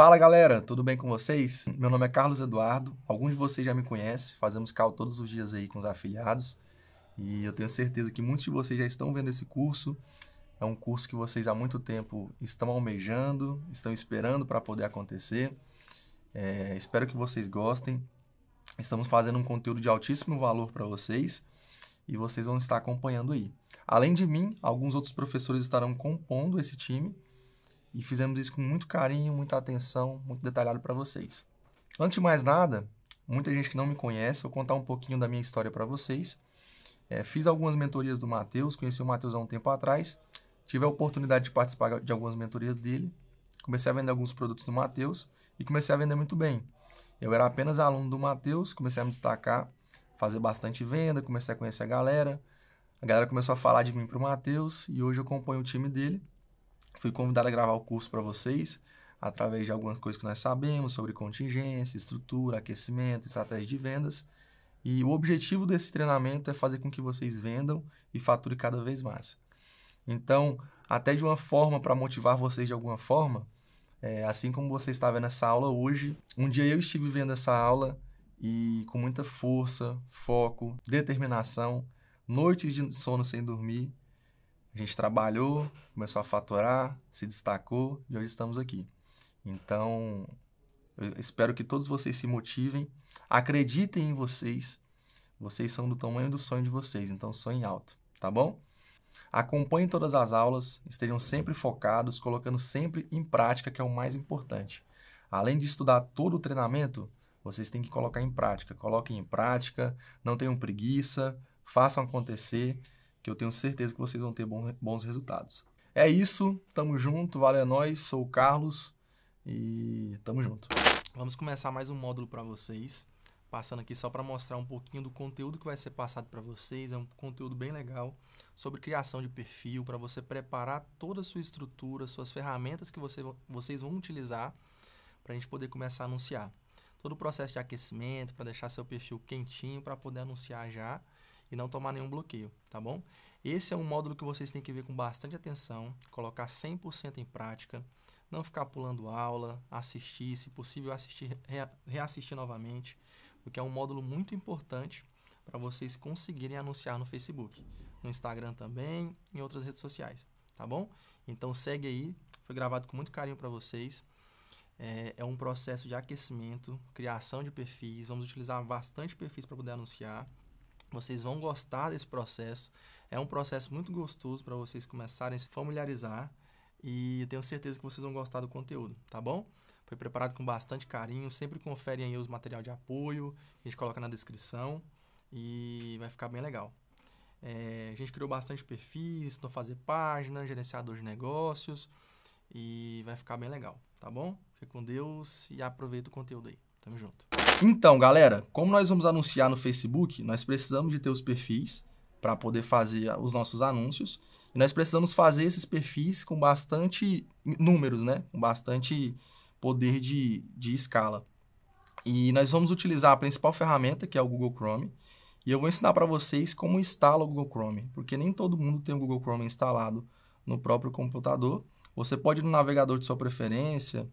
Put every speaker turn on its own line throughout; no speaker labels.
Fala galera, tudo bem com vocês? Meu nome é Carlos Eduardo. Alguns de vocês já me conhecem, fazemos call todos os dias aí com os afiliados. E eu tenho certeza que muitos de vocês já estão vendo esse curso. É um curso que vocês há muito tempo estão almejando, estão esperando para poder acontecer. É, espero que vocês gostem. Estamos fazendo um conteúdo de altíssimo valor para vocês e vocês vão estar acompanhando aí. Além de mim, alguns outros professores estarão compondo esse time e fizemos isso com muito carinho, muita atenção, muito detalhado para vocês. Antes de mais nada, muita gente que não me conhece, vou contar um pouquinho da minha história para vocês. É, fiz algumas mentorias do Matheus, conheci o Matheus há um tempo atrás, tive a oportunidade de participar de algumas mentorias dele, comecei a vender alguns produtos do Matheus e comecei a vender muito bem. Eu era apenas aluno do Matheus, comecei a me destacar, fazer bastante venda, comecei a conhecer a galera. A galera começou a falar de mim para o Matheus e hoje eu acompanho o time dele Fui convidado a gravar o curso para vocês através de algumas coisas que nós sabemos sobre contingência, estrutura, aquecimento, estratégia de vendas. E o objetivo desse treinamento é fazer com que vocês vendam e faturem cada vez mais. Então, até de uma forma para motivar vocês de alguma forma, é, assim como você está vendo essa aula hoje, um dia eu estive vendo essa aula e com muita força, foco, determinação, noites de sono sem dormir, a gente trabalhou, começou a faturar, se destacou e hoje estamos aqui. Então, eu espero que todos vocês se motivem, acreditem em vocês. Vocês são do tamanho do sonho de vocês, então sonhem alto, tá bom? Acompanhem todas as aulas, estejam sempre focados, colocando sempre em prática, que é o mais importante. Além de estudar todo o treinamento, vocês têm que colocar em prática. Coloquem em prática, não tenham preguiça, façam acontecer que eu tenho certeza que vocês vão ter bons resultados. É isso, tamo junto, vale a é nós, sou o Carlos e tamo junto. Vamos começar mais um módulo para vocês, passando aqui só para mostrar um pouquinho do conteúdo que vai ser passado para vocês, é um conteúdo bem legal sobre criação de perfil, para você preparar toda a sua estrutura, suas ferramentas que você, vocês vão utilizar para a gente poder começar a anunciar. Todo o processo de aquecimento, para deixar seu perfil quentinho, para poder anunciar já e não tomar nenhum bloqueio, tá bom? Esse é um módulo que vocês têm que ver com bastante atenção, colocar 100% em prática, não ficar pulando aula, assistir, se possível assistir, reassistir novamente, porque é um módulo muito importante para vocês conseguirem anunciar no Facebook, no Instagram também, em outras redes sociais, tá bom? Então segue aí, foi gravado com muito carinho para vocês. É, é um processo de aquecimento, criação de perfis, vamos utilizar bastante perfis para poder anunciar. Vocês vão gostar desse processo. É um processo muito gostoso para vocês começarem a se familiarizar e tenho certeza que vocês vão gostar do conteúdo, tá bom? Foi preparado com bastante carinho. Sempre conferem aí os material de apoio, a gente coloca na descrição e vai ficar bem legal. É, a gente criou bastante perfis, ensinou fazer página, gerenciador de negócios e vai ficar bem legal, tá bom? Fique com Deus e aproveita o conteúdo aí. Tamo junto. Então, galera, como nós vamos anunciar no Facebook, nós precisamos de ter os perfis para poder fazer os nossos anúncios. E nós precisamos fazer esses perfis com bastante números, né? Com bastante poder de, de escala. E nós vamos utilizar a principal ferramenta, que é o Google Chrome. E eu vou ensinar para vocês como instala o Google Chrome, porque nem todo mundo tem o Google Chrome instalado no próprio computador. Você pode ir no navegador de sua preferência,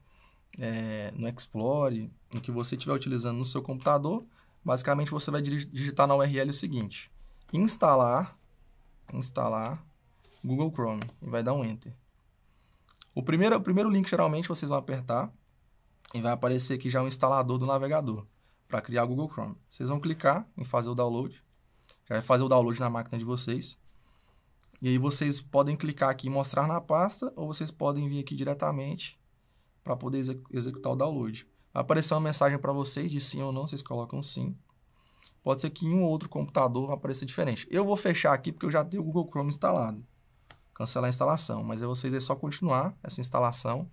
é, no Explore, no que você estiver utilizando no seu computador, basicamente você vai digitar na URL o seguinte: instalar, instalar Google Chrome e vai dar um Enter. O primeiro, o primeiro link geralmente vocês vão apertar e vai aparecer aqui já o instalador do navegador para criar o Google Chrome. Vocês vão clicar em fazer o download, já vai fazer o download na máquina de vocês. E aí vocês podem clicar aqui em mostrar na pasta ou vocês podem vir aqui diretamente para poder exec executar o download. Vai aparecer uma mensagem para vocês de sim ou não, vocês colocam sim. Pode ser que em um outro computador apareça diferente. Eu vou fechar aqui porque eu já tenho o Google Chrome instalado. Cancelar a instalação, mas aí é vocês é só continuar essa instalação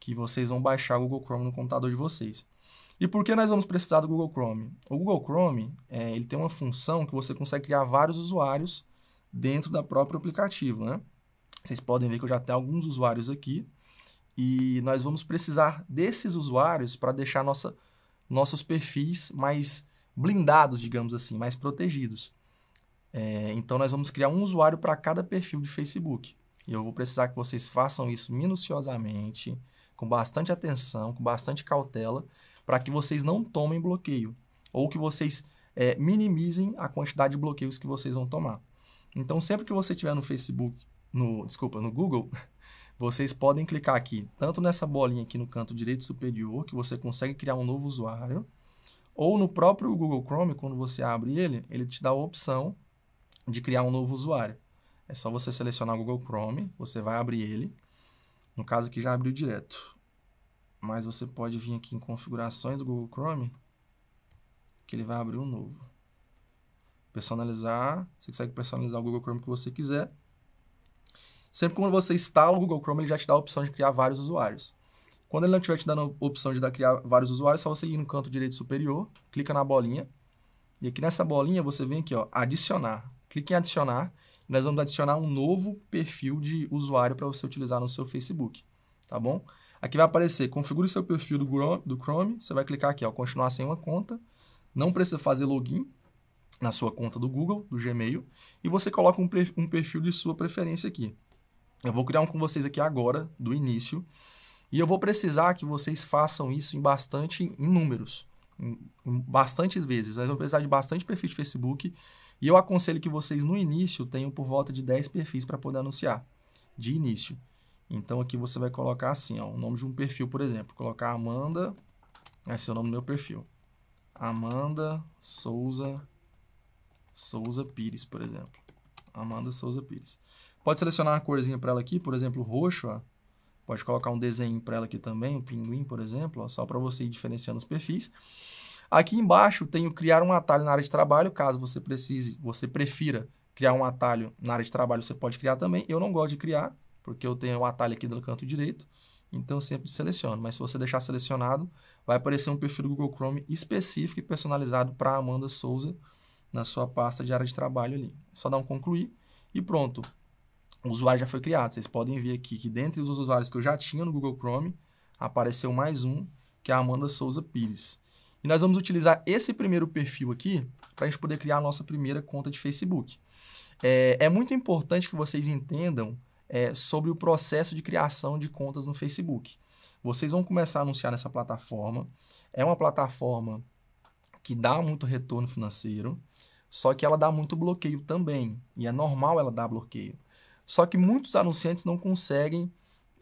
que vocês vão baixar o Google Chrome no computador de vocês. E por que nós vamos precisar do Google Chrome? O Google Chrome é, ele tem uma função que você consegue criar vários usuários dentro da própria aplicativo. Né? Vocês podem ver que eu já tenho alguns usuários aqui. E nós vamos precisar desses usuários para deixar nossa, nossos perfis mais blindados, digamos assim, mais protegidos. É, então, nós vamos criar um usuário para cada perfil de Facebook. E eu vou precisar que vocês façam isso minuciosamente, com bastante atenção, com bastante cautela, para que vocês não tomem bloqueio ou que vocês é, minimizem a quantidade de bloqueios que vocês vão tomar. Então, sempre que você estiver no Facebook, no, desculpa, no Google, vocês podem clicar aqui, tanto nessa bolinha aqui no canto direito superior, que você consegue criar um novo usuário, ou no próprio Google Chrome, quando você abre ele, ele te dá a opção de criar um novo usuário. É só você selecionar o Google Chrome, você vai abrir ele. No caso aqui já abriu direto. Mas você pode vir aqui em configurações do Google Chrome, que ele vai abrir um novo. Personalizar, você consegue personalizar o Google Chrome que você quiser. Sempre quando você instala o Google Chrome, ele já te dá a opção de criar vários usuários. Quando ele não estiver te dando a opção de dar, criar vários usuários, é só você ir no canto direito superior, clica na bolinha, e aqui nessa bolinha você vem aqui, ó, adicionar. Clique em adicionar, e nós vamos adicionar um novo perfil de usuário para você utilizar no seu Facebook, tá bom? Aqui vai aparecer, configure seu perfil do Chrome, você vai clicar aqui, ó, continuar sem uma conta, não precisa fazer login, na sua conta do Google, do Gmail, e você coloca um, perfil de sua preferência aqui. Eu vou criar um com vocês aqui agora, do início, e eu vou precisar que vocês façam isso em bastante em números, em, em bastantes vezes. Nós vamos precisar de bastante perfil de Facebook, e eu aconselho que vocês no início tenham por volta de 10 perfis para poder anunciar, de início. Então aqui você vai colocar assim, ó, o nome de um perfil, por exemplo, colocar Amanda, esse é o nome do meu perfil. Amanda Souza Souza Pires, por exemplo. Amanda Souza Pires. Pode selecionar uma corzinha para ela aqui, por exemplo, roxo. Ó. Pode colocar um desenho para ela aqui também, um pinguim, por exemplo, ó, só para você ir diferenciando os perfis. Aqui embaixo tem o criar um atalho na área de trabalho, caso você precise, você prefira criar um atalho na área de trabalho, você pode criar também. Eu não gosto de criar, porque eu tenho o um atalho aqui no canto direito, então eu sempre seleciono. Mas se você deixar selecionado, vai aparecer um perfil do Google Chrome específico e personalizado para Amanda Souza na sua pasta de área de trabalho ali. Só dá um concluir e pronto o usuário já foi criado. Vocês podem ver aqui que dentre os usuários que eu já tinha no Google Chrome, apareceu mais um, que é a Amanda Souza Pires. E nós vamos utilizar esse primeiro perfil aqui para a gente poder criar a nossa primeira conta de Facebook. É, é muito importante que vocês entendam é, sobre o processo de criação de contas no Facebook. Vocês vão começar a anunciar nessa plataforma. É uma plataforma que dá muito retorno financeiro, só que ela dá muito bloqueio também. E é normal ela dar bloqueio. Só que muitos anunciantes não conseguem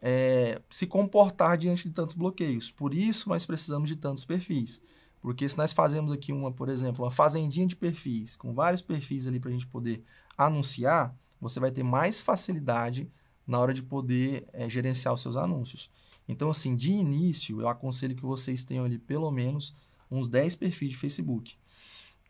é, se comportar diante de tantos bloqueios. Por isso nós precisamos de tantos perfis. Porque se nós fazemos aqui uma, por exemplo, uma fazendinha de perfis, com vários perfis ali para a gente poder anunciar, você vai ter mais facilidade na hora de poder é, gerenciar os seus anúncios. Então, assim, de início, eu aconselho que vocês tenham ali pelo menos uns 10 perfis de Facebook.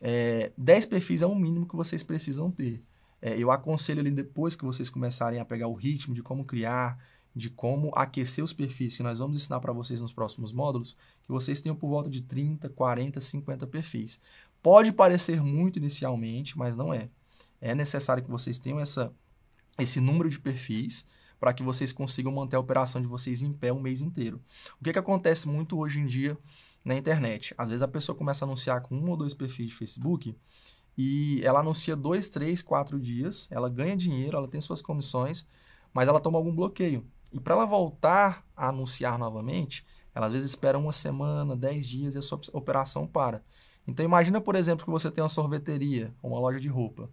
É, 10 perfis é o mínimo que vocês precisam ter. É, eu aconselho ali depois que vocês começarem a pegar o ritmo de como criar, de como aquecer os perfis, que nós vamos ensinar para vocês nos próximos módulos, que vocês tenham por volta de 30, 40, 50 perfis. Pode parecer muito inicialmente, mas não é. É necessário que vocês tenham essa, esse número de perfis para que vocês consigam manter a operação de vocês em pé um mês inteiro. O que, que acontece muito hoje em dia na internet? Às vezes a pessoa começa a anunciar com um ou dois perfis de Facebook e ela anuncia dois, três, quatro dias, ela ganha dinheiro, ela tem suas comissões, mas ela toma algum bloqueio. E para ela voltar a anunciar novamente, ela às vezes espera uma semana, dez dias e a sua operação para. Então imagina, por exemplo, que você tem uma sorveteria ou uma loja de roupa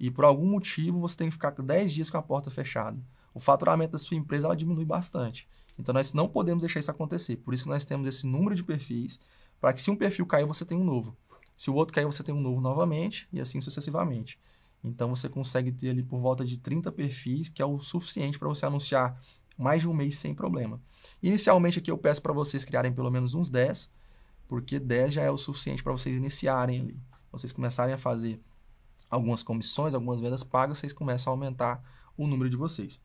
e por algum motivo você tem que ficar 10 dias com a porta fechada. O faturamento da sua empresa ela diminui bastante. Então nós não podemos deixar isso acontecer. Por isso que nós temos esse número de perfis para que se um perfil cair você tenha um novo. Se o outro cair, você tem um novo novamente e assim sucessivamente. Então você consegue ter ali por volta de 30 perfis, que é o suficiente para você anunciar mais de um mês sem problema. Inicialmente aqui eu peço para vocês criarem pelo menos uns 10, porque 10 já é o suficiente para vocês iniciarem ali. Vocês começarem a fazer algumas comissões, algumas vendas pagas, vocês começam a aumentar o número de vocês.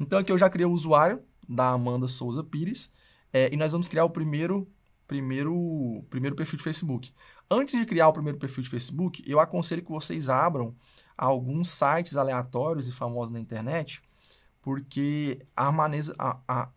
Então aqui eu já criei o usuário da Amanda Souza Pires é, e nós vamos criar o primeiro primeiro primeiro perfil de Facebook. Antes de criar o primeiro perfil de Facebook, eu aconselho que vocês abram alguns sites aleatórios e famosos na internet, porque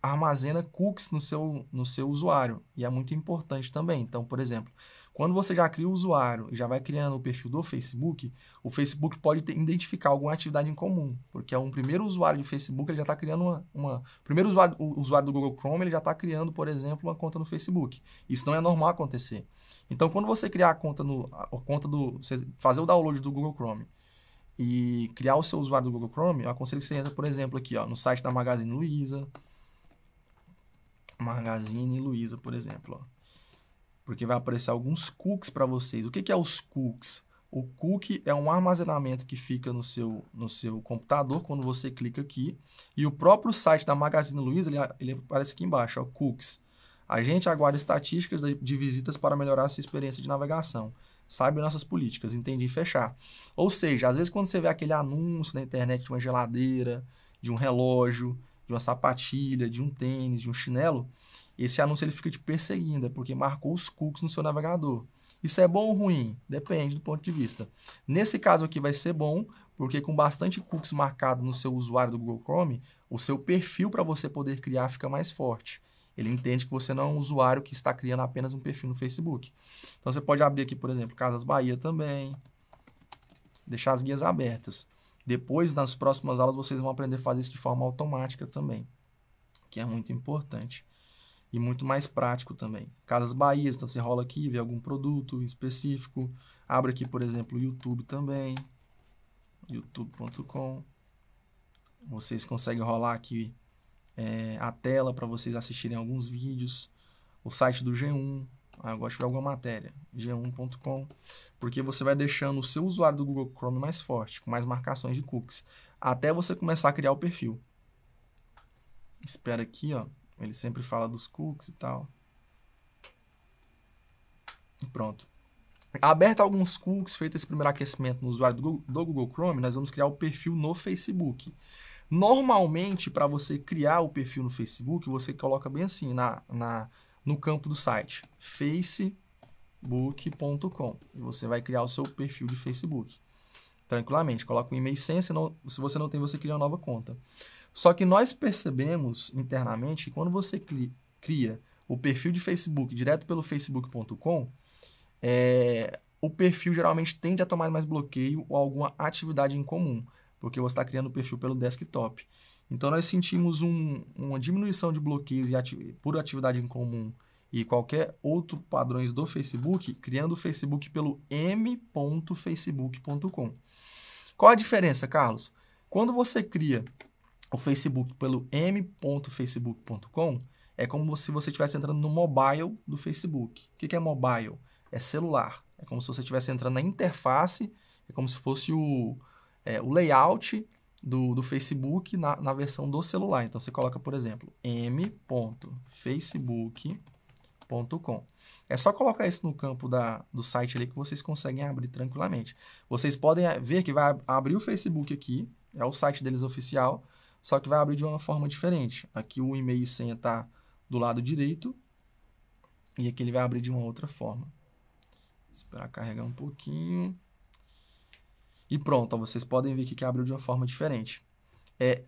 armazena cookies no seu, no seu usuário e é muito importante também. Então, por exemplo, quando você já cria o usuário e já vai criando o perfil do Facebook, o Facebook pode ter, identificar alguma atividade em comum, porque é um primeiro usuário de Facebook, ele já está criando uma, uma... primeiro usuário, o usuário do Google Chrome, ele já está criando, por exemplo, uma conta no Facebook. Isso não é normal acontecer. Então, quando você criar a conta no... A conta do, fazer o download do Google Chrome e criar o seu usuário do Google Chrome, eu aconselho que você entre, por exemplo, aqui ó, no site da Magazine Luiza, Magazine Luiza, por exemplo, ó porque vai aparecer alguns cookies para vocês. O que, que é os cookies? O cookie é um armazenamento que fica no seu, no seu computador quando você clica aqui. E o próprio site da Magazine Luiza, ele, ele aparece aqui embaixo, ó, cookies. A gente aguarda estatísticas de visitas para melhorar a sua experiência de navegação. Saiba nossas políticas, entende e fechar. Ou seja, às vezes quando você vê aquele anúncio na internet de uma geladeira, de um relógio, de uma sapatilha, de um tênis, de um chinelo, esse anúncio ele fica te perseguindo, é porque marcou os cookies no seu navegador. Isso é bom ou ruim? Depende do ponto de vista. Nesse caso aqui vai ser bom, porque com bastante cookies marcado no seu usuário do Google Chrome, o seu perfil para você poder criar fica mais forte. Ele entende que você não é um usuário que está criando apenas um perfil no Facebook. Então você pode abrir aqui, por exemplo, Casas Bahia também, deixar as guias abertas. Depois, nas próximas aulas, vocês vão aprender a fazer isso de forma automática também, que é muito importante e muito mais prático também. Casas Bahia, então você rola aqui, vê algum produto específico, abre aqui, por exemplo, o YouTube também, youtube.com. Vocês conseguem rolar aqui é, a tela para vocês assistirem alguns vídeos, o site do G1, ah, eu gosto de ver alguma matéria, g1.com, porque você vai deixando o seu usuário do Google Chrome mais forte, com mais marcações de cookies, até você começar a criar o perfil. Espera aqui, ó. Ele sempre fala dos cookies e tal. Pronto. Aberto alguns cookies, feito esse primeiro aquecimento no usuário do Google, do Google Chrome, nós vamos criar o perfil no Facebook. Normalmente, para você criar o perfil no Facebook, você coloca bem assim na, na, no campo do site, facebook.com. E você vai criar o seu perfil de Facebook tranquilamente. Coloca um e-mail sem, se, se você não tem, você cria uma nova conta. Só que nós percebemos internamente que quando você cria o perfil de Facebook direto pelo facebook.com, é, o perfil geralmente tende a tomar mais bloqueio ou alguma atividade em comum, porque você está criando o perfil pelo desktop. Então, nós sentimos um, uma diminuição de bloqueios ati por atividade em comum e qualquer outro padrões do Facebook, criando o Facebook pelo m.facebook.com. Qual a diferença, Carlos? Quando você cria o Facebook pelo m.facebook.com, é como se você estivesse entrando no mobile do Facebook. O que é mobile? É celular. É como se você estivesse entrando na interface, é como se fosse o, é, o layout do, do Facebook na, na versão do celular. Então você coloca, por exemplo, m.facebook.com. É só colocar isso no campo da, do site ali que vocês conseguem abrir tranquilamente. Vocês podem eh, ver que vai abrir o Facebook aqui, é o site deles oficial, só que vai abrir de uma forma diferente. Aqui o e-mail e senha está do lado direito e aqui ele vai abrir de uma outra forma. Esperar carregar um pouquinho. E pronto, ó, vocês podem ver que abriu de uma forma diferente. É,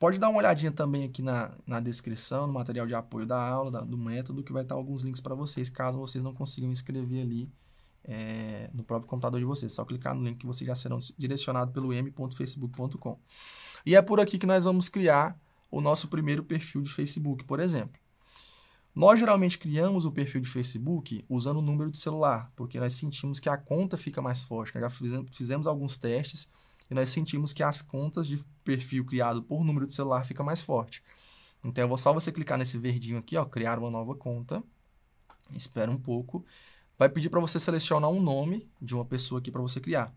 Pode dar uma olhadinha também aqui na, na descrição, no material de apoio da aula, da, do método, que vai estar alguns links para vocês, caso vocês não consigam inscrever ali é, no próprio computador de vocês. Só clicar no link que vocês já serão direcionados pelo m.facebook.com. E é por aqui que nós vamos criar o nosso primeiro perfil de Facebook, por exemplo. Nós geralmente criamos o perfil de Facebook usando o número de celular, porque nós sentimos que a conta fica mais forte. Nós né? já fizemos alguns testes e nós sentimos que as contas de perfil criado por número de celular fica mais forte. Então, eu vou só você clicar nesse verdinho aqui, ó, criar uma nova conta. Espera um pouco. Vai pedir para você selecionar um nome de uma pessoa aqui para você criar.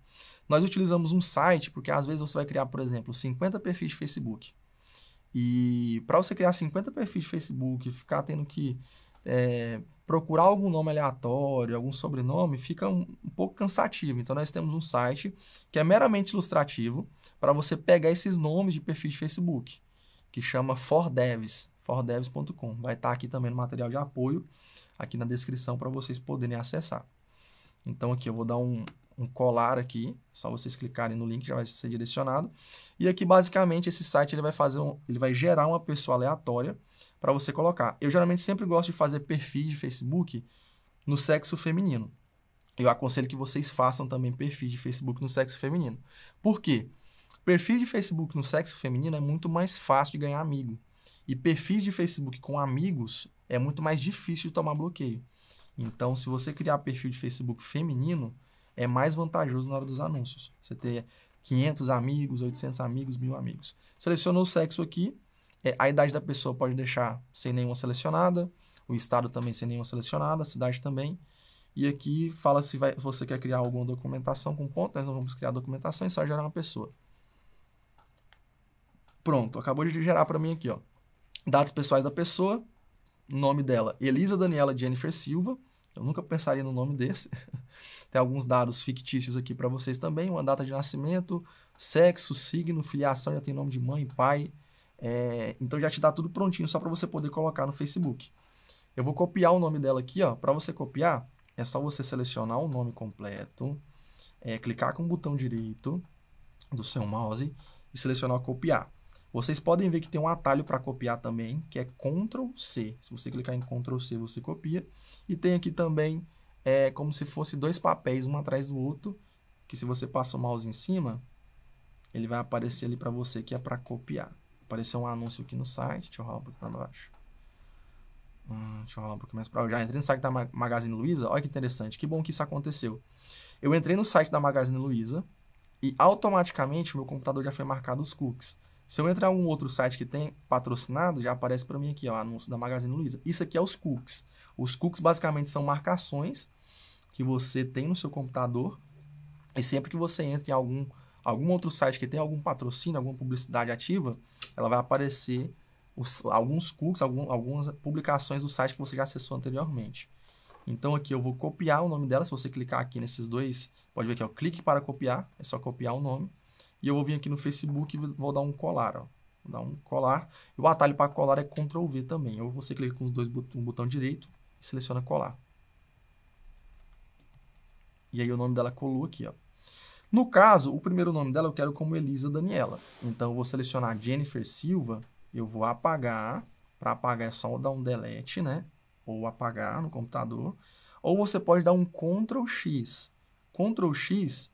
Nós utilizamos um site, porque às vezes você vai criar, por exemplo, 50 perfis de Facebook. E para você criar 50 perfis de Facebook, ficar tendo que é, procurar algum nome aleatório, algum sobrenome, fica um, um, pouco cansativo. Então, nós temos um site que é meramente ilustrativo para você pegar esses nomes de perfil de Facebook, que chama ForDevs, fordevs.com. Vai estar tá aqui também no material de apoio, aqui na descrição, para vocês poderem acessar. Então, aqui eu vou dar um, um colar aqui, só vocês clicarem no link já vai ser direcionado. E aqui basicamente esse site ele vai fazer um, ele vai gerar uma pessoa aleatória para você colocar. Eu geralmente sempre gosto de fazer perfis de Facebook no sexo feminino. Eu aconselho que vocês façam também perfis de Facebook no sexo feminino. Por quê? Perfil de Facebook no sexo feminino é muito mais fácil de ganhar amigo. E perfis de Facebook com amigos é muito mais difícil de tomar bloqueio. Então, se você criar perfil de Facebook feminino, é mais vantajoso na hora dos anúncios. Você ter 500 amigos, 800 amigos, 1000 amigos. Selecionou o sexo aqui, é, a idade da pessoa pode deixar sem nenhuma selecionada, o estado também sem nenhuma selecionada, a cidade também. E aqui fala se vai, você quer criar alguma documentação com ponto, nós não vamos criar documentação e é só gerar uma pessoa. Pronto, acabou de gerar para mim aqui, ó. Dados pessoais da pessoa, nome dela, Elisa Daniela Jennifer Silva. Eu nunca pensaria no nome desse. Tem alguns dados fictícios aqui para vocês também, uma data de nascimento, sexo, signo, filiação, já tem nome de mãe, pai. É, então já te dá tudo prontinho só para você poder colocar no Facebook. Eu vou copiar o nome dela aqui, ó. Para você copiar, é só você selecionar o nome completo, é, clicar com o botão direito do seu mouse e selecionar copiar. Vocês podem ver que tem um atalho para copiar também, que é Ctrl C. Se você clicar em Ctrl C, você copia. E tem aqui também é como se fosse dois papéis, um atrás do outro, que se você passa o mouse em cima, ele vai aparecer ali para você que é para copiar. Apareceu um anúncio aqui no site, deixa eu rolar um pouco para baixo. Hum, deixa eu rolar um pouco mais para Já entrei no site da Magazine Luiza, olha que interessante, que bom que isso aconteceu. Eu entrei no site da Magazine Luiza e automaticamente o meu computador já foi marcado os cookies. Se eu entrar em um outro site que tem patrocinado, já aparece para mim aqui, ó, anúncio da Magazine Luiza. Isso aqui é os cookies. Os cookies basicamente são marcações que você tem no seu computador e sempre que você entra em algum, algum outro site que tem algum patrocínio, alguma publicidade ativa, ela vai aparecer os, alguns cookies, algum, algumas publicações do site que você já acessou anteriormente. Então aqui eu vou copiar o nome dela, se você clicar aqui nesses dois, pode ver que é o clique para copiar, é só copiar o nome. E eu vou vir aqui no Facebook e vou dar um colar, ó. Vou dar um colar. E o atalho para colar é Ctrl V também. Ou você clica com os dois botões, um botão direito e seleciona colar. E aí o nome dela colou aqui, ó. No caso, o primeiro nome dela eu quero como Elisa Daniela. Então eu vou selecionar Jennifer Silva, eu vou apagar. Para apagar é só dar um delete, né? Ou apagar no computador. Ou você pode dar um Ctrl X. Ctrl X,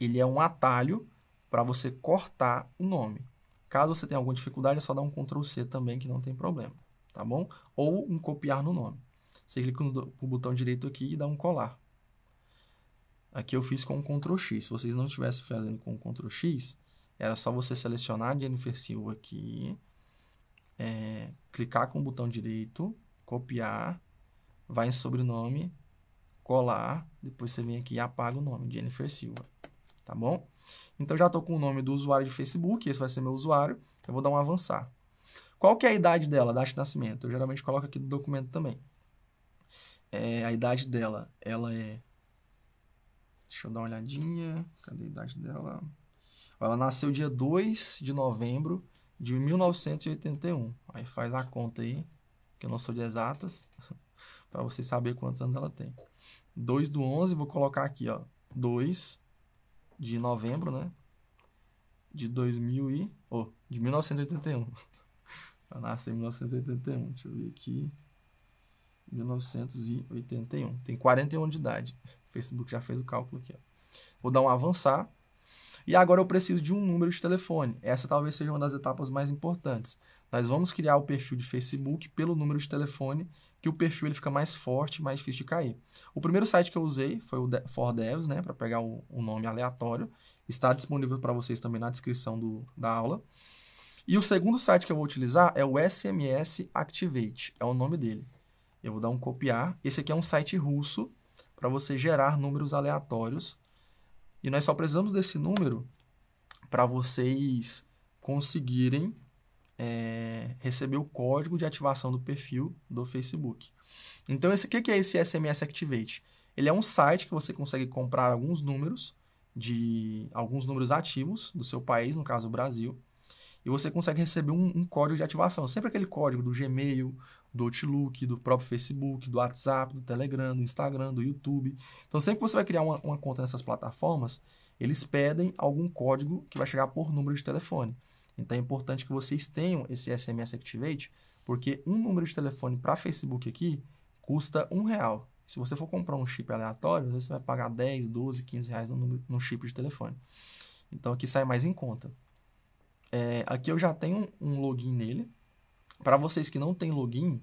ele é um atalho para você cortar o nome. Caso você tenha alguma dificuldade, é só dar um Ctrl C também, que não tem problema, tá bom? Ou um copiar no nome. Você clica no, no botão direito aqui e dá um colar. Aqui eu fiz com Ctrl X. Se vocês não estivessem fazendo com Ctrl X, era só você selecionar Jennifer Silva aqui, é, clicar com o botão direito, copiar, vai em sobrenome, colar, depois você vem aqui e apaga o nome, Jennifer Silva, tá bom? Então já estou com o nome do usuário de Facebook, esse vai ser meu usuário. Então eu vou dar um avançar. Qual que é a idade dela, data de nascimento? Eu geralmente coloco aqui no documento também. É, a idade dela, ela é... Deixa eu dar uma olhadinha. Cadê a idade dela? Ela nasceu dia 2 de novembro de 1981. Aí faz a conta aí, que eu não sou de exatas, para você saber quantos anos ela tem. 2 do 11, vou colocar aqui, ó. 2 de novembro, né? De 2000 e... Oh, de 1981. Eu nasci em 1981. Deixa eu ver aqui. 1981. Tem 41 de idade. O Facebook já fez o cálculo aqui. Ó. Vou dar um avançar. E agora eu preciso de um número de telefone. Essa talvez seja uma das etapas mais importantes. Nós vamos criar o perfil de Facebook pelo número de telefone que o perfil ele fica mais forte, mais difícil de cair. O primeiro site que eu usei foi o For Devs, né, para pegar o, o, nome aleatório. Está disponível para vocês também na descrição do, da aula. E o segundo site que eu vou utilizar é o SMS Activate, é o nome dele. Eu vou dar um copiar. Esse aqui é um site russo para você gerar números aleatórios. E nós só precisamos desse número para vocês conseguirem é, receber o código de ativação do perfil do Facebook. Então, esse, o que, que é esse SMS Activate? Ele é um site que você consegue comprar alguns números de alguns números ativos do seu país, no caso o Brasil, e você consegue receber um, um, código de ativação. Sempre aquele código do Gmail, do Outlook, do próprio Facebook, do WhatsApp, do Telegram, do Instagram, do YouTube. Então, sempre que você vai criar uma, uma conta nessas plataformas, eles pedem algum código que vai chegar por número de telefone. Então é importante que vocês tenham esse SMS Activate, porque um número de telefone para Facebook aqui custa um real. Se você for comprar um chip aleatório, às vezes você vai pagar 10, 12, 15 reais num, no chip de telefone. Então aqui sai mais em conta. É, aqui eu já tenho um login nele. Para vocês que não têm login,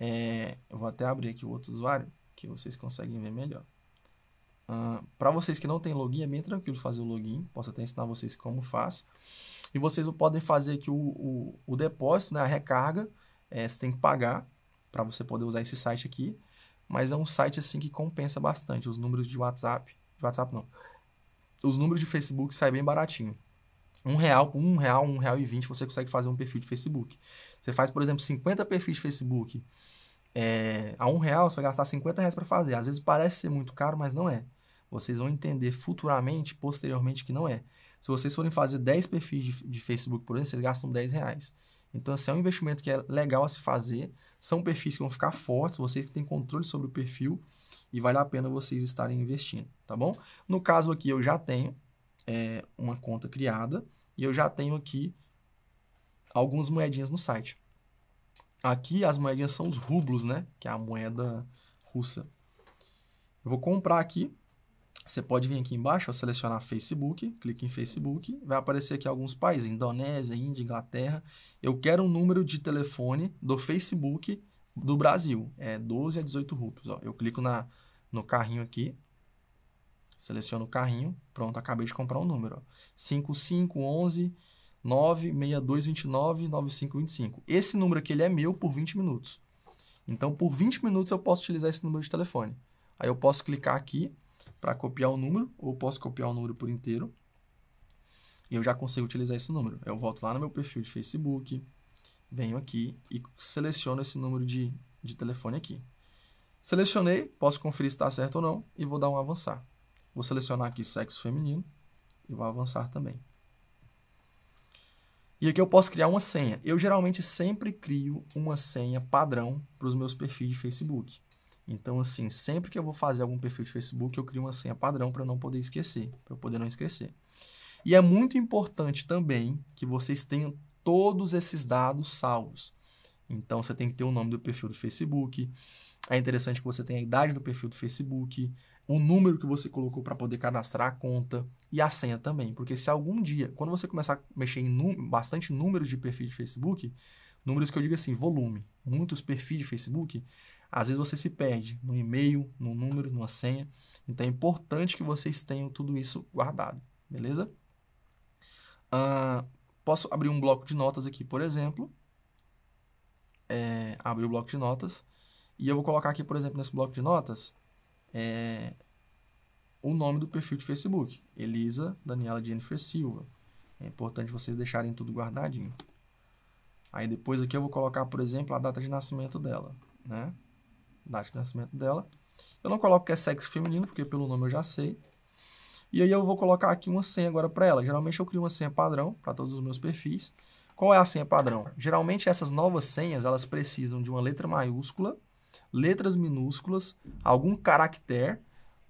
é, eu vou até abrir aqui o outro usuário, que vocês conseguem ver melhor. Uh, para vocês que não têm login, é bem tranquilo fazer o login. Posso até ensinar vocês como faz e vocês não podem fazer aqui o, o, o depósito, né, a recarga, é, você tem que pagar para você poder usar esse site aqui, mas é um site assim que compensa bastante, os números de WhatsApp, de WhatsApp não, os números de Facebook saem bem baratinho. Um real, um real, um real e vinte você consegue fazer um perfil de Facebook. Você faz, por exemplo, 50 perfis de Facebook é, a um real, você vai gastar 50 reais para fazer. Às vezes parece ser muito caro, mas não é. Vocês vão entender futuramente, posteriormente, que não é. Se vocês forem fazer 10 perfis de, de Facebook por ano, vocês gastam 10 reais. Então, assim, é um investimento que é legal a se fazer. São perfis que vão ficar fortes, vocês que têm controle sobre o perfil e vale a pena vocês estarem investindo, tá bom? No caso aqui, eu já tenho é, uma conta criada e eu já tenho aqui algumas moedinhas no site. Aqui as moedinhas são os rublos, né? Que é a moeda russa. Eu vou comprar aqui você pode vir aqui embaixo, ó, selecionar Facebook, clique em Facebook, vai aparecer aqui alguns países, Indonésia, Índia, Inglaterra. Eu quero um número de telefone do Facebook do Brasil, é 12 a 18 rúpios. Ó. Eu clico na, no carrinho aqui, seleciono o carrinho, pronto, acabei de comprar um número. Ó. 5511 96229 9525. Esse número aqui ele é meu por 20 minutos. Então, por 20 minutos eu posso utilizar esse número de telefone. Aí eu posso clicar aqui para copiar o número, ou posso copiar o número por inteiro, e eu já consigo utilizar esse número. Eu volto lá no meu perfil de Facebook, venho aqui e seleciono esse número de, de telefone aqui. Selecionei, posso conferir se está certo ou não, e vou dar um avançar. Vou selecionar aqui sexo feminino e vou avançar também. E aqui eu posso criar uma senha. Eu geralmente sempre crio uma senha padrão para os meus perfis de Facebook. Então, assim, sempre que eu vou fazer algum perfil de Facebook, eu crio uma senha padrão para não poder esquecer, para eu poder não esquecer. E é muito importante também que vocês tenham todos esses dados salvos. Então, você tem que ter o nome do perfil do Facebook. É interessante que você tenha a idade do perfil do Facebook, o número que você colocou para poder cadastrar a conta e a senha também. Porque se algum dia, quando você começar a mexer em bastante números de perfil de Facebook, números que eu digo assim, volume, muitos perfis de Facebook, às vezes você se perde no e-mail, no número, numa senha. Então é importante que vocês tenham tudo isso guardado, beleza? Uh, posso abrir um bloco de notas aqui, por exemplo. É, abrir o bloco de notas. E eu vou colocar aqui, por exemplo, nesse bloco de notas, é, o nome do perfil de Facebook. Elisa Daniela Jennifer Silva. É importante vocês deixarem tudo guardadinho. Aí depois aqui eu vou colocar, por exemplo, a data de nascimento dela, né? data de nascimento dela. Eu não coloco que é sexo feminino, porque pelo nome eu já sei. E aí eu vou colocar aqui uma senha agora para ela. Geralmente eu crio uma senha padrão para todos os meus perfis. Qual é a senha padrão? Geralmente essas novas senhas, elas precisam de uma letra maiúscula, letras minúsculas, algum caractere.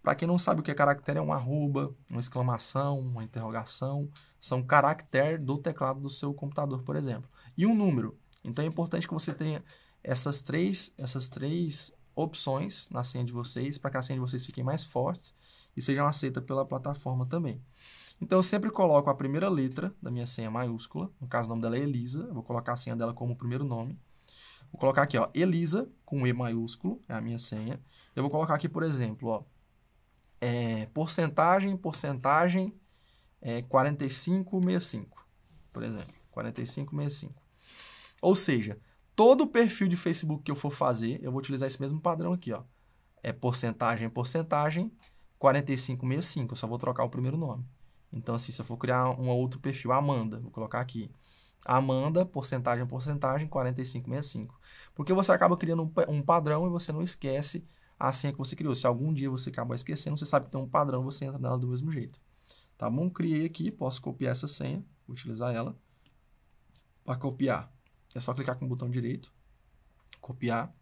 Para quem não sabe o que é caractere, é um arroba, uma exclamação, uma interrogação. São caractere do teclado do seu computador, por exemplo. E um número. Então é importante que você tenha essas três, essas três opções na senha de vocês, para que a senha de vocês fiquem mais fortes e sejam aceitas pela plataforma também. Então, eu sempre coloco a primeira letra da minha senha maiúscula, no caso o nome dela é Elisa, vou colocar a senha dela como primeiro nome. Vou colocar aqui, ó, Elisa, com E maiúsculo, é a minha senha. Eu vou colocar aqui, por exemplo, ó, é, porcentagem, porcentagem, é, 4565, por exemplo, 4565. Ou seja, todo o perfil de Facebook que eu for fazer, eu vou utilizar esse mesmo padrão aqui, ó. É porcentagem, porcentagem, 4565. Eu só vou trocar o primeiro nome. Então, assim, se eu for criar um outro perfil, Amanda, vou colocar aqui. Amanda, porcentagem, porcentagem, 4565. Porque você acaba criando um, um padrão e você não esquece a senha que você criou. Se algum dia você acabar esquecendo, você sabe que tem um padrão, você entra nela do mesmo jeito. Tá bom? Criei aqui, posso copiar essa senha, utilizar ela para copiar é só clicar com o botão direito, copiar,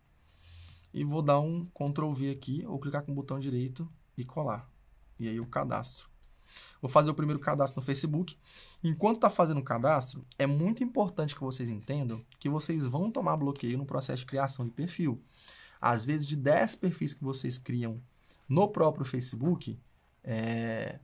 e vou dar um Ctrl V aqui, ou clicar com o botão direito e colar. E aí o cadastro. Vou fazer o primeiro cadastro no Facebook. Enquanto está fazendo o cadastro, é muito importante que vocês entendam que vocês vão tomar bloqueio no processo de criação de perfil. Às vezes, de 10 perfis que vocês criam no próprio Facebook, é,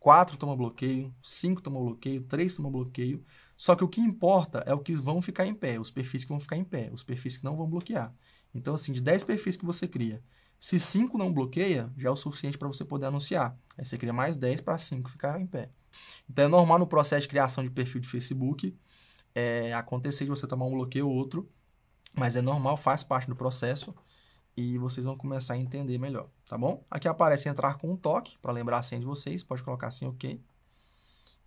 4 toma bloqueio, 5 toma bloqueio, 3 toma bloqueio. Só que o que importa é o que vão ficar em pé, os perfis que vão ficar em pé, os perfis que não vão bloquear. Então, assim, de 10 perfis que você cria, se 5 não bloqueia, já é o suficiente para você poder anunciar. Aí você cria mais 10 para 5 ficar em pé. Então, é normal no processo de criação de perfil de Facebook é, acontecer de você tomar um bloqueio ou outro, mas é normal, faz parte do processo e vocês vão começar a entender melhor, tá bom? Aqui aparece entrar com um toque, para lembrar a senha de vocês, pode colocar assim, ok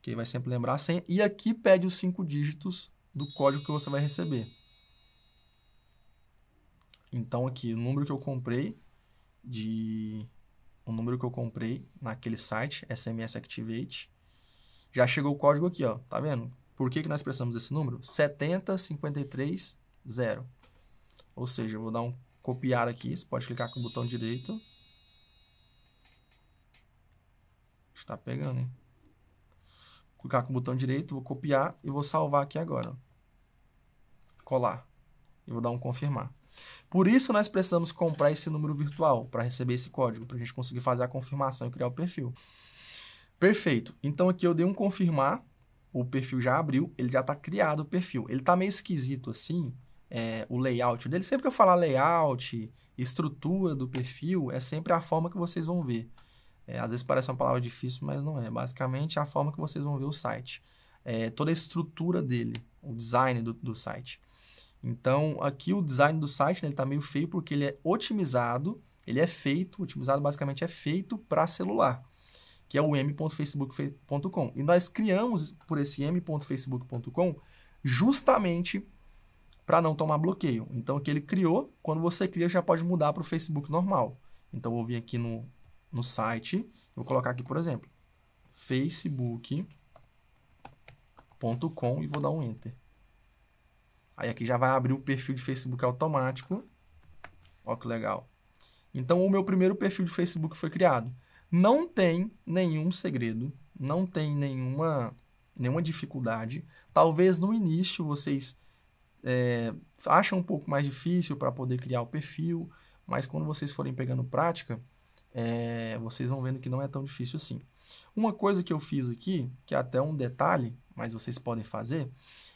que vai sempre lembrar a senha. E aqui pede os cinco dígitos do código que você vai receber. Então aqui, o número que eu comprei de o número que eu comprei naquele site, SMS Activate, já chegou o código aqui, ó, tá vendo? Por que, que nós precisamos desse número? 70530. Ou seja, eu vou dar um copiar aqui, você pode clicar com o botão direito. Está pegando, hein? clicar com o botão direito, vou copiar e vou salvar aqui agora. Colar. E vou dar um confirmar. Por isso, nós precisamos comprar esse número virtual para receber esse código, para a gente conseguir fazer a confirmação e criar o perfil. Perfeito. Então, aqui eu dei um confirmar, o perfil já abriu, ele já está criado o perfil. Ele está meio esquisito assim, é, o layout dele. Sempre que eu falar layout, estrutura do perfil, é sempre a forma que vocês vão ver. É, às vezes parece uma palavra difícil, mas não é. Basicamente, é a forma que vocês vão ver o site. É, toda a estrutura dele, o design do, do site. Então, aqui o design do site né, está meio feio porque ele é otimizado, ele é feito, otimizado basicamente é feito para celular, que é o m.facebook.com. E nós criamos por esse m.facebook.com justamente para não tomar bloqueio. Então, o que ele criou, quando você cria, já pode mudar para o Facebook normal. Então, eu vou vir aqui no no site, vou colocar aqui, por exemplo, facebook.com e vou dar um enter. Aí aqui já vai abrir o perfil de Facebook automático. olha que legal. Então o meu primeiro perfil de Facebook foi criado. Não tem nenhum segredo, não tem nenhuma nenhuma dificuldade. Talvez no início vocês é, acham um pouco mais difícil para poder criar o perfil, mas quando vocês forem pegando prática, é, vocês vão vendo que não é tão difícil assim. Uma coisa que eu fiz aqui, que é até um detalhe, mas vocês podem fazer,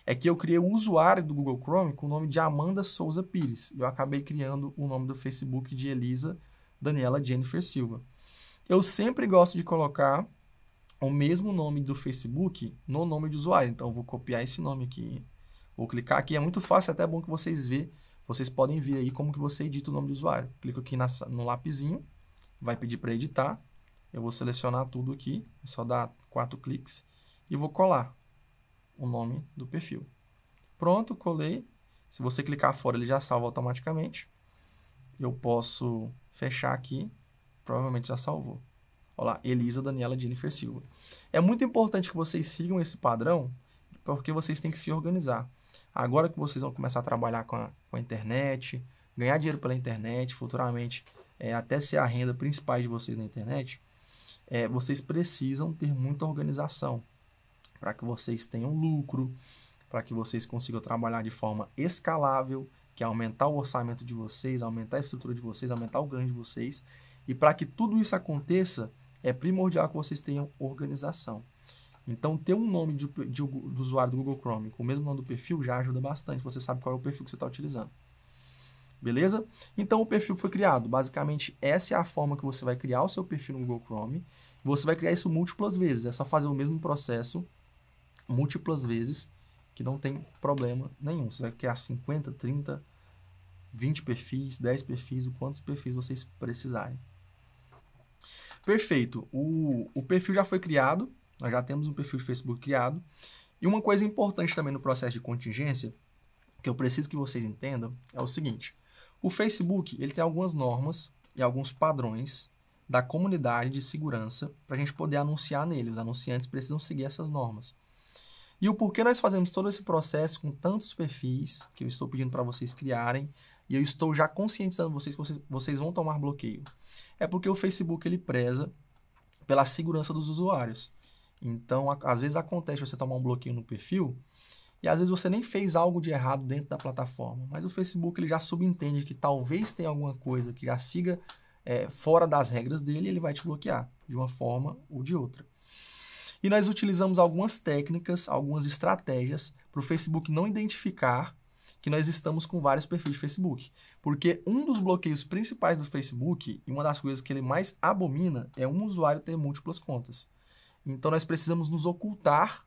é que eu criei o um usuário do Google Chrome com o nome de Amanda Souza Pires. Eu acabei criando o nome do Facebook de Elisa Daniela Jennifer Silva. Eu sempre gosto de colocar o mesmo nome do Facebook no nome de usuário. Então, eu vou copiar esse nome aqui. Vou clicar aqui. É muito fácil, até é bom que vocês vejam. Vocês podem ver aí como que você edita o nome de usuário. Clico aqui na, no lapizinho vai pedir para editar. Eu vou selecionar tudo aqui, é só dar quatro cliques e vou colar o nome do perfil. Pronto, colei. Se você clicar fora, ele já salva automaticamente. Eu posso fechar aqui, provavelmente já salvou. Olá, Elisa Daniela Jennifer Silva. É muito importante que vocês sigam esse padrão, porque vocês têm que se organizar. Agora que vocês vão começar a trabalhar com a, com a internet, ganhar dinheiro pela internet, futuramente é, até ser a renda principal de vocês na internet, é, vocês precisam ter muita organização para que vocês tenham lucro, para que vocês consigam trabalhar de forma escalável, que é aumentar o orçamento de vocês, aumentar a estrutura de vocês, aumentar o ganho de vocês. E para que tudo isso aconteça, é primordial que vocês tenham organização. Então, ter um nome de, de, do usuário do Google Chrome com o mesmo nome do perfil já ajuda bastante. Você sabe qual é o perfil que você está utilizando beleza? Então o perfil foi criado. Basicamente, essa é a forma que você vai criar o seu perfil no Google Chrome. Você vai criar isso múltiplas vezes, é só fazer o mesmo processo múltiplas vezes, que não tem problema nenhum. Você vai criar 50, 30, 20 perfis, 10 perfis, o quantos perfis vocês precisarem. Perfeito, o, o perfil já foi criado, nós já temos um perfil de Facebook criado. E uma coisa importante também no processo de contingência, que eu preciso que vocês entendam, é o seguinte. O Facebook ele tem algumas normas e alguns padrões da comunidade de segurança para a gente poder anunciar nele. Os anunciantes precisam seguir essas normas. E o porquê nós fazemos todo esse processo com tantos perfis que eu estou pedindo para vocês criarem e eu estou já conscientizando vocês que vocês, vocês vão tomar bloqueio. É porque o Facebook ele preza pela segurança dos usuários. Então, às vezes acontece você tomar um bloqueio no perfil e às vezes você nem fez algo de errado dentro da plataforma, mas o Facebook ele já subentende que talvez tenha alguma coisa que já siga é, fora das regras dele, e ele vai te bloquear de uma forma ou de outra. E nós utilizamos algumas técnicas, algumas estratégias para o Facebook não identificar que nós estamos com vários perfis de Facebook. Porque um dos bloqueios principais do Facebook, e uma das coisas que ele mais abomina, é um usuário ter múltiplas contas. Então nós precisamos nos ocultar,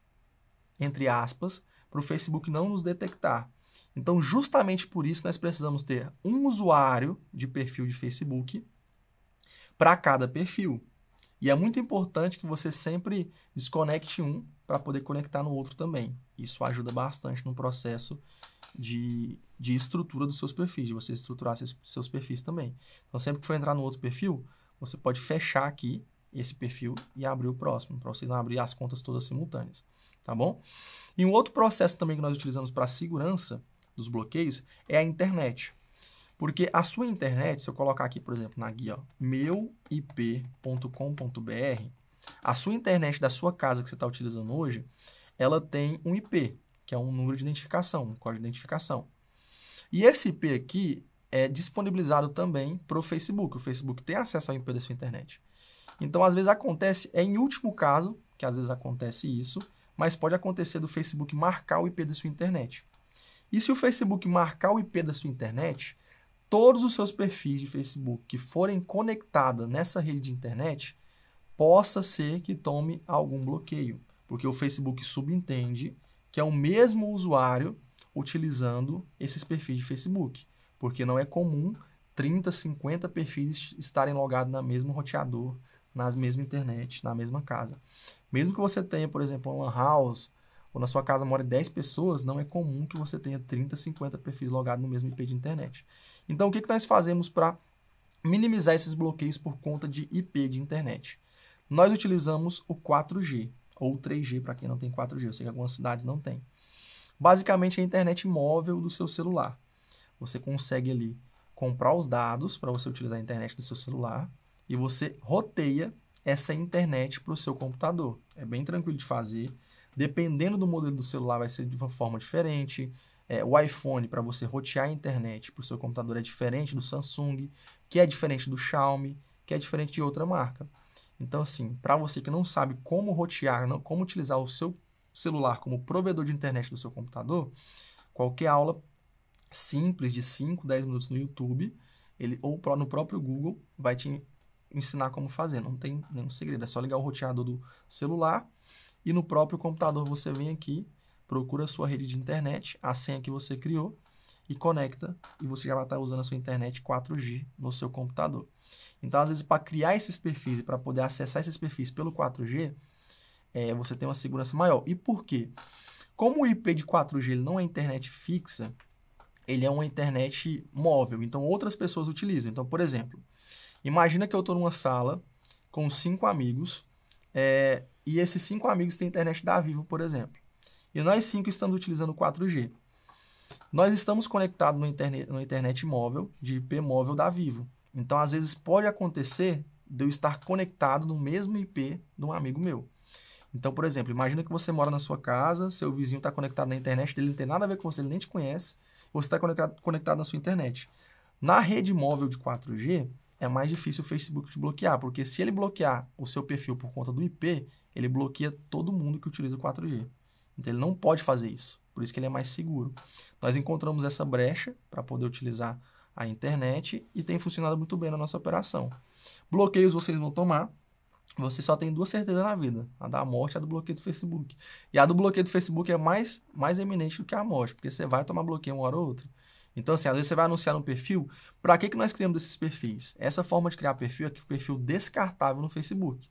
entre aspas, para o Facebook não nos detectar. Então, justamente por isso, nós precisamos ter um usuário de perfil de Facebook para cada perfil. E é muito importante que você sempre desconecte um para poder conectar no outro também. Isso ajuda bastante no processo de, de estrutura dos seus perfis, de você estruturar seus, seus perfis também. Então, sempre que for entrar no outro perfil, você pode fechar aqui esse perfil e abrir o próximo, para vocês não abrir as contas todas simultâneas tá bom? E um outro processo também que nós utilizamos para a segurança dos bloqueios é a internet. Porque a sua internet, se eu colocar aqui, por exemplo, na guia meuip.com.br, a sua internet da sua casa que você está utilizando hoje, ela tem um IP, que é um número de identificação, um código de identificação. E esse IP aqui é disponibilizado também para o Facebook. O Facebook tem acesso ao IP da sua internet. Então, às vezes acontece, é em último caso, que às vezes acontece isso, mas pode acontecer do Facebook marcar o IP da sua internet. E se o Facebook marcar o IP da sua internet, todos os seus perfis de Facebook que forem conectados nessa rede de internet, possa ser que tome algum bloqueio, porque o Facebook subentende que é o mesmo usuário utilizando esses perfis de Facebook, porque não é comum 30, 50 perfis estarem logados na mesmo roteador nas mesmas internet, na mesma casa. Mesmo que você tenha, por exemplo, uma lan house, ou na sua casa mora 10 pessoas, não é comum que você tenha 30, 50 perfis logados no mesmo IP de internet. Então, o que, que nós fazemos para minimizar esses bloqueios por conta de IP de internet? Nós utilizamos o 4G, ou 3G para quem não tem 4G, eu sei que algumas cidades não têm. Basicamente, é a internet móvel do seu celular. Você consegue ali comprar os dados para você utilizar a internet do seu celular, e você roteia essa internet para o seu computador. É bem tranquilo de fazer. Dependendo do modelo do celular, vai ser de uma forma diferente. É, o iPhone, para você rotear a internet para o seu computador, é diferente do Samsung, que é diferente do Xiaomi, que é diferente de outra marca. Então, assim, para você que não sabe como rotear, não, como utilizar o seu celular como provedor de internet do seu computador, qualquer aula simples de 5, 10 minutos no YouTube, ele ou no próprio Google vai te ensinar como fazer, não tem nenhum segredo, é só ligar o roteador do celular e no próprio computador você vem aqui, procura a sua rede de internet, a senha que você criou e conecta e você já vai estar usando a sua internet 4G no seu computador. Então, às vezes, para criar esses perfis e para poder acessar esses perfis pelo 4G, é, você tem uma segurança maior. E por quê? Como o IP de 4G ele não é internet fixa, ele é uma internet móvel, então outras pessoas utilizam. Então, por exemplo, Imagina que eu estou numa sala com cinco amigos é, e esses cinco amigos têm internet da Vivo, por exemplo. E nós cinco estamos utilizando 4G. Nós estamos conectados na internet, no internet móvel, de IP móvel da Vivo. Então, às vezes, pode acontecer de eu estar conectado no mesmo IP de um amigo meu. Então, por exemplo, imagina que você mora na sua casa, seu vizinho está conectado na internet dele, não tem nada a ver com você, ele nem te conhece, você está conectado, conectado na sua internet. Na rede móvel de 4G, é mais difícil o Facebook te bloquear, porque se ele bloquear o seu perfil por conta do IP, ele bloqueia todo mundo que utiliza o 4G. Então ele não pode fazer isso. Por isso que ele é mais seguro. Nós encontramos essa brecha para poder utilizar a internet e tem funcionado muito bem na nossa operação. Bloqueios vocês vão tomar. Você só tem duas certezas na vida: a da morte e a do bloqueio do Facebook. E a do bloqueio do Facebook é mais, mais eminente do que a morte, porque você vai tomar bloqueio uma hora ou outra. Então, assim, às vezes você vai anunciar um perfil. Para que, que nós criamos esses perfis? Essa forma de criar perfil é o perfil descartável no Facebook.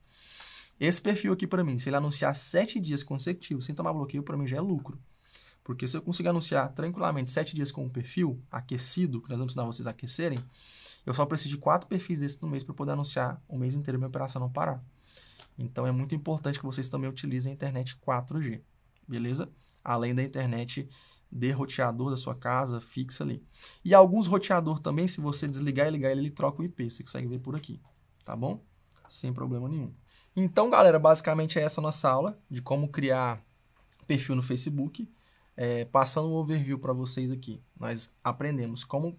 Esse perfil aqui, para mim, se ele anunciar sete dias consecutivos sem tomar bloqueio, para mim já é lucro. Porque se eu conseguir anunciar tranquilamente sete dias com um perfil aquecido, que nós vamos ensinar vocês a aquecerem, eu só preciso de quatro perfis desses no mês para poder anunciar o mês inteiro minha operação não parar. Então é muito importante que vocês também utilizem a internet 4G, beleza? Além da internet de roteador da sua casa fixa ali. E alguns roteador também, se você desligar e ligar ele, ele troca o IP. Você consegue ver por aqui, tá bom? Sem problema nenhum. Então, galera, basicamente é essa nossa aula de como criar perfil no Facebook. É, passando um overview para vocês aqui, nós aprendemos como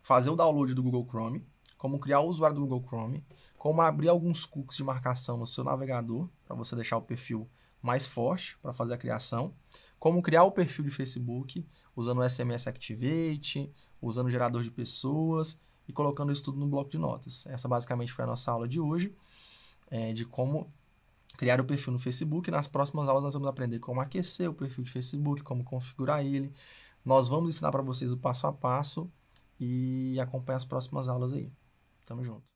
fazer o download do Google Chrome, como criar o usuário do Google Chrome, como abrir alguns cookies de marcação no seu navegador para você deixar o perfil mais forte para fazer a criação como criar o perfil de Facebook usando o SMS Activate, usando o gerador de pessoas e colocando isso tudo no bloco de notas. Essa basicamente foi a nossa aula de hoje, é, de como criar o perfil no Facebook. Nas próximas aulas nós vamos aprender como aquecer o perfil de Facebook, como configurar ele. Nós vamos ensinar para vocês o passo a passo e acompanhar as próximas aulas aí. Tamo junto.